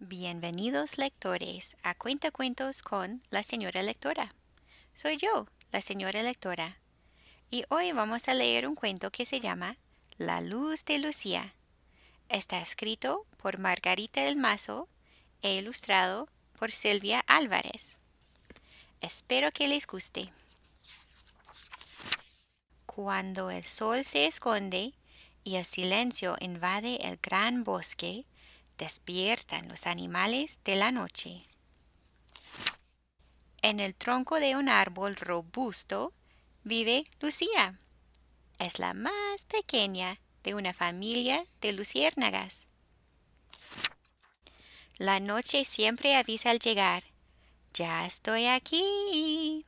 Bienvenidos lectores a Cuentacuentos con la señora lectora. Soy yo, la señora lectora, y hoy vamos a leer un cuento que se llama La luz de Lucía. Está escrito por Margarita del Mazo e ilustrado por Silvia Álvarez. Espero que les guste. Cuando el sol se esconde y el silencio invade el gran bosque, despiertan los animales de la noche. En el tronco de un árbol robusto vive Lucía. Es la más pequeña de una familia de luciérnagas. La noche siempre avisa al llegar. Ya estoy aquí.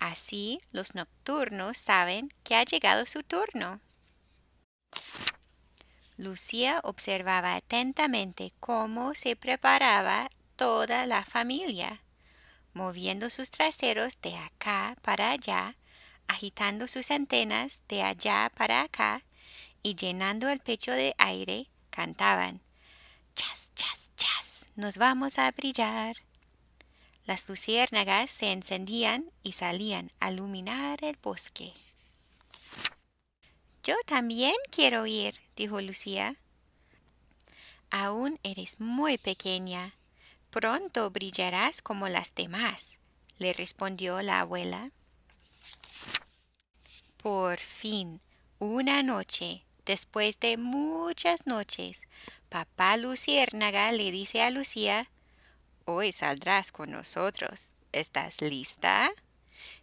Así los nocturnos saben que ha llegado su turno. Lucía observaba atentamente cómo se preparaba toda la familia, moviendo sus traseros de acá para allá, agitando sus antenas de allá para acá y llenando el pecho de aire, cantaban Chas, chas, chas, nos vamos a brillar. Las luciérnagas se encendían y salían a iluminar el bosque. Yo también quiero ir, dijo Lucía. Aún eres muy pequeña. Pronto brillarás como las demás, le respondió la abuela. Por fin, una noche, después de muchas noches, papá Luciérnaga le dice a Lucía, Hoy saldrás con nosotros. ¿Estás lista?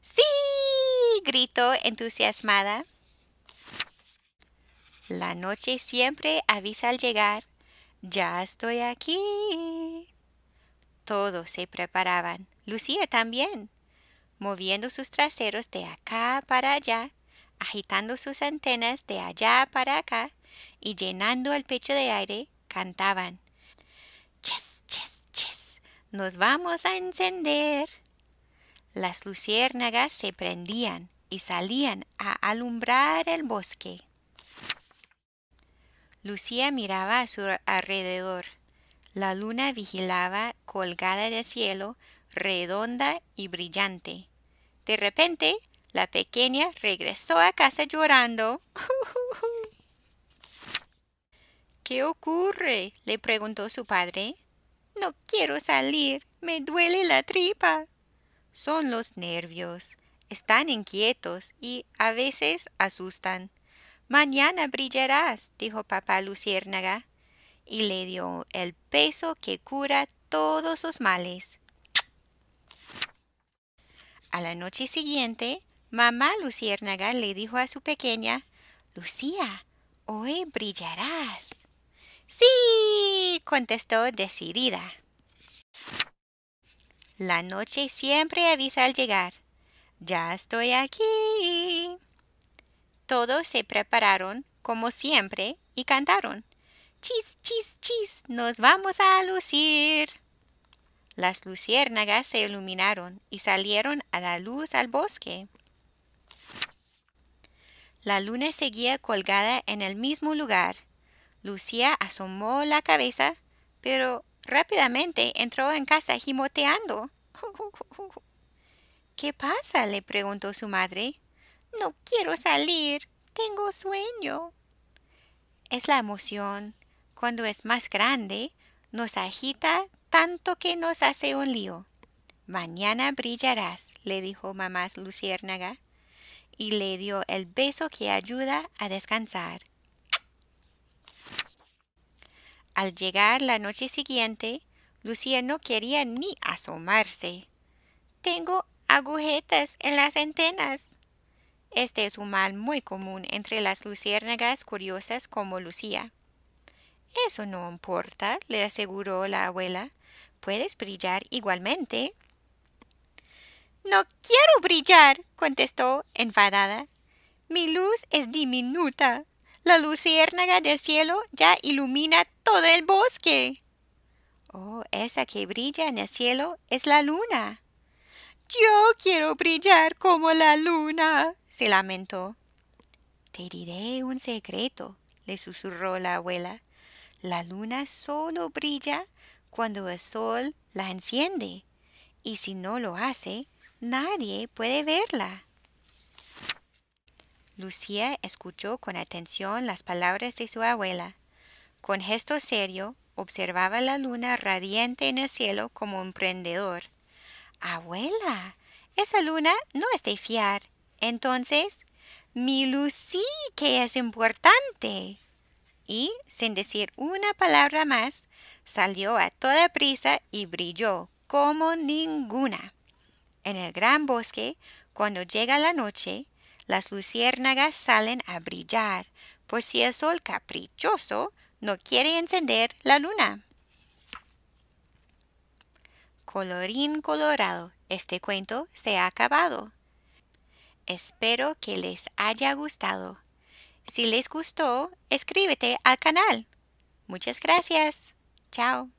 Sí, gritó entusiasmada. La noche siempre avisa al llegar. Ya estoy aquí. Todos se preparaban. Lucía también, moviendo sus traseros de acá para allá, agitando sus antenas de allá para acá y llenando el pecho de aire, cantaban. Chis, chis, chis, nos vamos a encender. Las luciérnagas se prendían y salían a alumbrar el bosque. Lucía miraba a su alrededor. La luna vigilaba colgada del cielo, redonda y brillante. De repente, la pequeña regresó a casa llorando. ¿Qué ocurre? le preguntó su padre. No quiero salir. Me duele la tripa. Son los nervios. Están inquietos y a veces asustan. Mañana brillarás, dijo papá Luciérnaga, y le dio el peso que cura todos los males. A la noche siguiente, mamá Luciérnaga le dijo a su pequeña, Lucía, hoy brillarás. Sí, contestó decidida. La noche siempre avisa al llegar. Ya estoy aquí. Todos se prepararon, como siempre, y cantaron. Chis, chis, chis, nos vamos a lucir. Las luciérnagas se iluminaron y salieron a la luz al bosque. La luna seguía colgada en el mismo lugar. Lucía asomó la cabeza, pero rápidamente entró en casa gimoteando. ¿Qué pasa? le preguntó su madre. No quiero salir. Tengo sueño. Es la emoción. Cuando es más grande, nos agita tanto que nos hace un lío. Mañana brillarás, le dijo mamá Luciérnaga, y le dio el beso que ayuda a descansar. Al llegar la noche siguiente, Lucía no quería ni asomarse. Tengo agujetas en las antenas, este es un mal muy común entre las luciérnagas curiosas como Lucía. Eso no importa, le aseguró la abuela. Puedes brillar igualmente. No quiero brillar, contestó, enfadada. Mi luz es diminuta. La luciérnaga del cielo ya ilumina todo el bosque. Oh, esa que brilla en el cielo es la luna. Yo quiero brillar como la luna, se lamentó. Te diré un secreto, le susurró la abuela. La luna solo brilla cuando el sol la enciende, y si no lo hace, nadie puede verla. Lucía escuchó con atención las palabras de su abuela. Con gesto serio, observaba la luna radiante en el cielo como un prendedor. Abuela, esa luna no es de fiar, entonces, mi Lucy que es importante. Y, sin decir una palabra más, salió a toda prisa y brilló como ninguna. En el gran bosque, cuando llega la noche, las luciérnagas salen a brillar, por si el sol caprichoso no quiere encender la luna. Colorín colorado, este cuento se ha acabado. Espero que les haya gustado. Si les gustó, escríbete al canal. Muchas gracias. Chao.